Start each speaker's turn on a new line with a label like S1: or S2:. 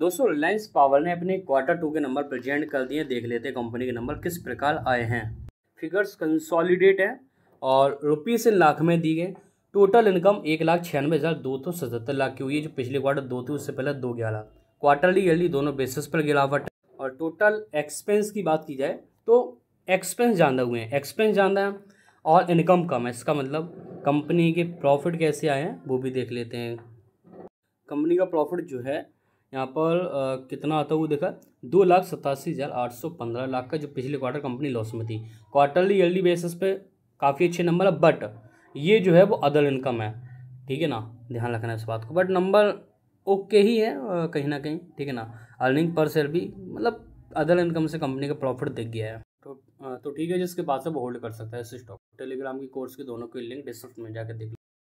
S1: दोस्तों रिलायंस पावर ने अपने क्वार्टर टू के नंबर प्रेजेंट कर दिए देख लेते हैं कंपनी के नंबर किस प्रकार आए हैं फिगर्स कंसॉलिडेट हैं और रुपीस इन लाख में दी गए टोटल इनकम एक लाख छियानवे हज़ार दो सौ सतहत्तर लाख की हुई है जो पिछले क्वार्टर दो थी उससे पहले दो ग्यारह क्वार्टरली ईयरली दोनों बेसिस पर गिरावट और टोटल एक्सपेंस की बात की जाए तो एक्सपेंस ज़्यादा हुए हैं एक्सपेंस ज़्यादा है और इनकम कम है इसका मतलब कंपनी के प्रॉफिट कैसे आए हैं वो भी देख लेते हैं कंपनी का प्रॉफिट जो है यहाँ पर आ, कितना आता हुआ देखा दो लाख सतासी हज़ार आठ सौ पंद्रह लाख का जो पिछले क्वार्टर कंपनी लॉस में थी क्वार्टरली ईयरली बेसिस पे काफ़ी अच्छे नंबर है बट ये जो है वो अदर इनकम है ठीक है ना ध्यान रखना है इस बात को बट नंबर ओके ही है कहीं ना कहीं ठीक है ना अर्निंग पर शेयर भी मतलब अदर इनकम से कंपनी का प्रॉफिट दिख गया है तो तो ठीक है जिसके पास है वो होल्ड कर सकता है इस स्टॉक टेलीग्राम की कोर्स के दोनों की लिंक डिस्क्रिप्शन में जाकर
S2: देख